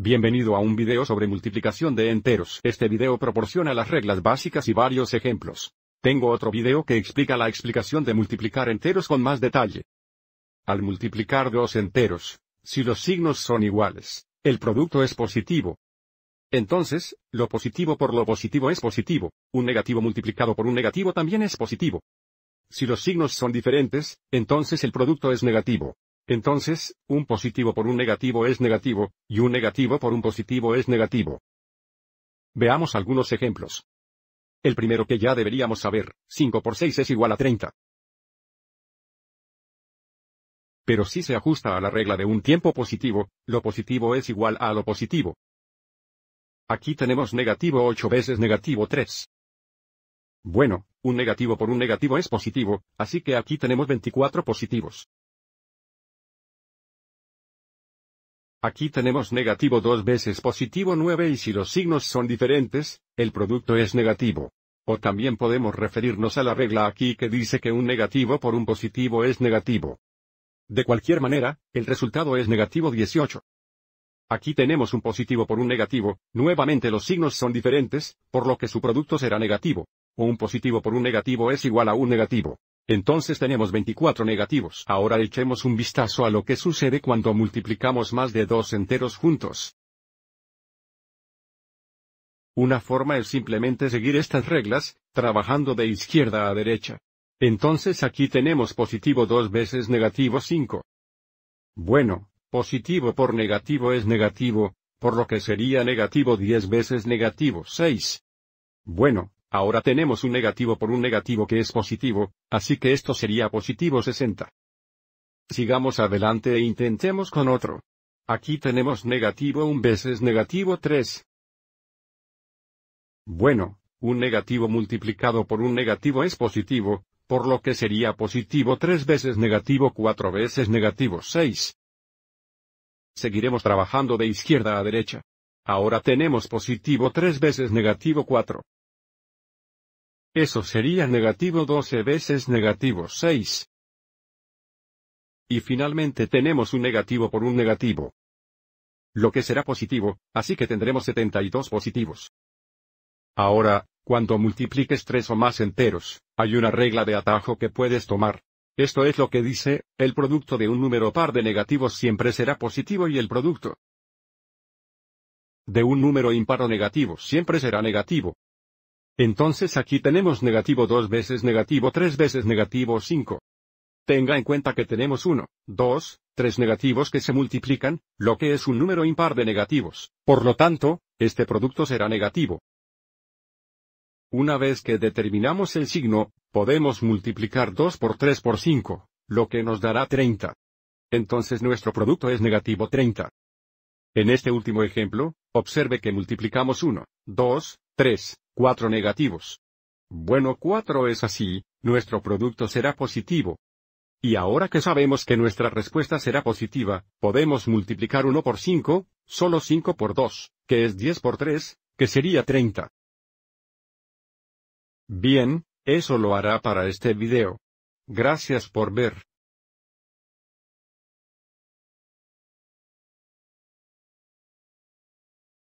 Bienvenido a un video sobre multiplicación de enteros. Este video proporciona las reglas básicas y varios ejemplos. Tengo otro video que explica la explicación de multiplicar enteros con más detalle. Al multiplicar dos enteros, si los signos son iguales, el producto es positivo. Entonces, lo positivo por lo positivo es positivo, un negativo multiplicado por un negativo también es positivo. Si los signos son diferentes, entonces el producto es negativo. Entonces, un positivo por un negativo es negativo, y un negativo por un positivo es negativo. Veamos algunos ejemplos. El primero que ya deberíamos saber, 5 por 6 es igual a 30. Pero si se ajusta a la regla de un tiempo positivo, lo positivo es igual a lo positivo. Aquí tenemos negativo 8 veces negativo 3. Bueno, un negativo por un negativo es positivo, así que aquí tenemos 24 positivos. Aquí tenemos negativo dos veces positivo 9 y si los signos son diferentes, el producto es negativo. O también podemos referirnos a la regla aquí que dice que un negativo por un positivo es negativo. De cualquier manera, el resultado es negativo 18. Aquí tenemos un positivo por un negativo, nuevamente los signos son diferentes, por lo que su producto será negativo. O un positivo por un negativo es igual a un negativo. Entonces tenemos 24 negativos. Ahora echemos un vistazo a lo que sucede cuando multiplicamos más de dos enteros juntos. Una forma es simplemente seguir estas reglas, trabajando de izquierda a derecha. Entonces aquí tenemos positivo 2 veces negativo 5. Bueno, positivo por negativo es negativo, por lo que sería negativo 10 veces negativo 6. Bueno, Ahora tenemos un negativo por un negativo que es positivo, así que esto sería positivo 60. Sigamos adelante e intentemos con otro. Aquí tenemos negativo un veces negativo 3. Bueno, un negativo multiplicado por un negativo es positivo, por lo que sería positivo 3 veces negativo 4 veces negativo 6. Seguiremos trabajando de izquierda a derecha. Ahora tenemos positivo 3 veces negativo 4. Eso sería negativo 12 veces negativo 6. Y finalmente tenemos un negativo por un negativo. Lo que será positivo, así que tendremos 72 positivos. Ahora, cuando multipliques tres o más enteros, hay una regla de atajo que puedes tomar. Esto es lo que dice, el producto de un número par de negativos siempre será positivo y el producto de un número impar o negativo siempre será negativo. Entonces aquí tenemos negativo 2 veces negativo 3 veces negativo 5. Tenga en cuenta que tenemos 1, 2, 3 negativos que se multiplican, lo que es un número impar de negativos. Por lo tanto, este producto será negativo. Una vez que determinamos el signo, podemos multiplicar 2 por 3 por 5, lo que nos dará 30. Entonces nuestro producto es negativo 30. En este último ejemplo, observe que multiplicamos 1, 2, 3, 4 negativos. Bueno, 4 es así, nuestro producto será positivo. Y ahora que sabemos que nuestra respuesta será positiva, podemos multiplicar 1 por 5, solo 5 por 2, que es 10 por 3, que sería 30. Bien, eso lo hará para este video. Gracias por ver.